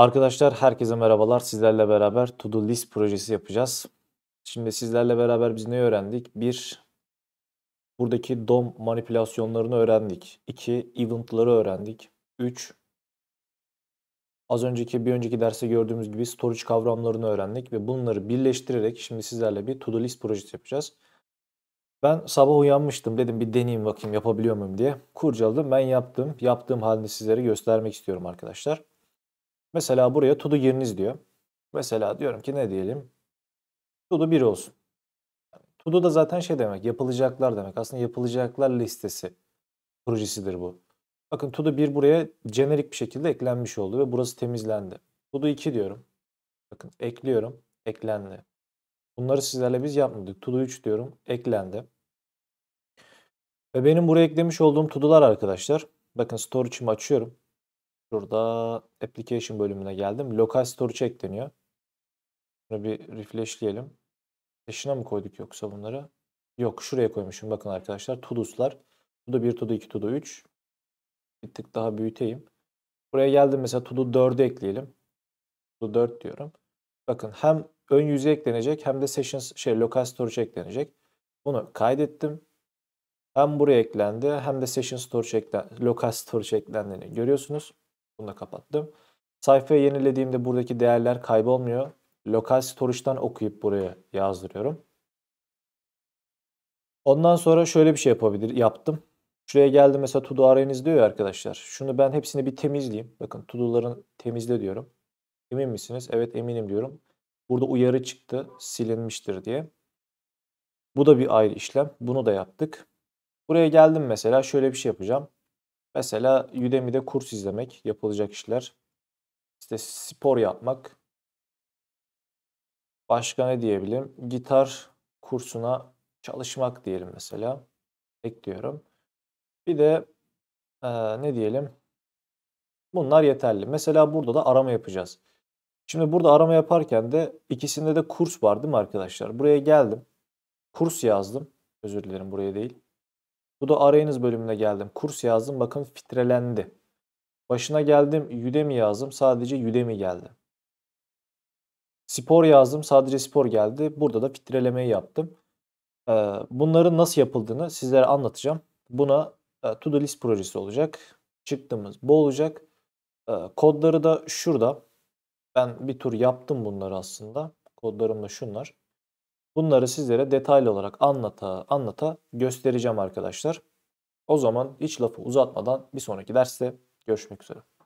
Arkadaşlar herkese merhabalar. Sizlerle beraber To Do List projesi yapacağız. Şimdi sizlerle beraber biz ne öğrendik? 1. Buradaki DOM manipülasyonlarını öğrendik. 2. Event'ları öğrendik. 3. Az önceki bir önceki derste gördüğümüz gibi storage kavramlarını öğrendik ve bunları birleştirerek şimdi sizlerle bir To Do List projesi yapacağız. Ben sabah uyanmıştım dedim bir deneyeyim bakayım yapabiliyor muyum diye. Kurcaladım ben yaptım. Yaptığım halini sizlere göstermek istiyorum arkadaşlar. Mesela buraya to do giriniz diyor. Mesela diyorum ki ne diyelim? To do 1 olsun. To do da zaten şey demek, yapılacaklar demek. Aslında yapılacaklar listesi projesidir bu. Bakın to do 1 buraya jenerik bir şekilde eklenmiş oldu ve burası temizlendi. To do 2 diyorum. Bakın ekliyorum, eklendi. Bunları sizlerle biz yapmadık. To do 3 diyorum, eklendi. Ve benim buraya eklemiş olduğum to do'lar arkadaşlar. Bakın storage'ımı açıyorum. Şurada application bölümüne geldim. Local storage ekleniyor. Bunu bir refreshleyelim. Eşine mi koyduk yoksa bunları? Yok şuraya koymuşum. Bakın arkadaşlar tuduslar. Tudu 1, todo 2, todo 3. Bir tık daha büyüteyim. Buraya geldim mesela todo 4'ü ekleyelim. Todo 4 diyorum. Bakın hem ön yüzey eklenecek hem de sessions şey local storage eklenecek. Bunu kaydettim. Hem buraya eklendi hem de session storage eklen, local storage eklendiğini görüyorsunuz. Bunu da kapattım. Sayfayı yenilediğimde buradaki değerler kaybolmuyor. Lokal storage'dan okuyup buraya yazdırıyorum. Ondan sonra şöyle bir şey yapabilir, yaptım. Şuraya geldi mesela to do arayüz diyor ya arkadaşlar. Şunu ben hepsini bir temizleyeyim. Bakın to do'ların temizle diyorum. Emin misiniz? Evet eminim diyorum. Burada uyarı çıktı silinmiştir diye. Bu da bir ayrı işlem. Bunu da yaptık. Buraya geldim mesela şöyle bir şey yapacağım. Mesela Udemy'de kurs izlemek, yapılacak işler. İşte spor yapmak. Başka ne diyebilirim? Gitar kursuna çalışmak diyelim mesela. Ekliyorum. Bir de e, ne diyelim? Bunlar yeterli. Mesela burada da arama yapacağız. Şimdi burada arama yaparken de ikisinde de kurs var değil mi arkadaşlar? Buraya geldim. Kurs yazdım. Özür dilerim buraya değil. Bu da arayınız bölümüne geldim. Kurs yazdım bakın filtrelendi. Başına geldim Udemy yazdım sadece Udemy geldi. Spor yazdım sadece spor geldi. Burada da filtrelemeyi yaptım. Ee, bunların nasıl yapıldığını sizlere anlatacağım. Buna e, to do list projesi olacak. Çıktığımız bu olacak. Ee, kodları da şurada. Ben bir tur yaptım bunları aslında. Kodlarım da şunlar. Bunları sizlere detaylı olarak anlata anlata göstereceğim arkadaşlar. O zaman hiç lafı uzatmadan bir sonraki derste görüşmek üzere.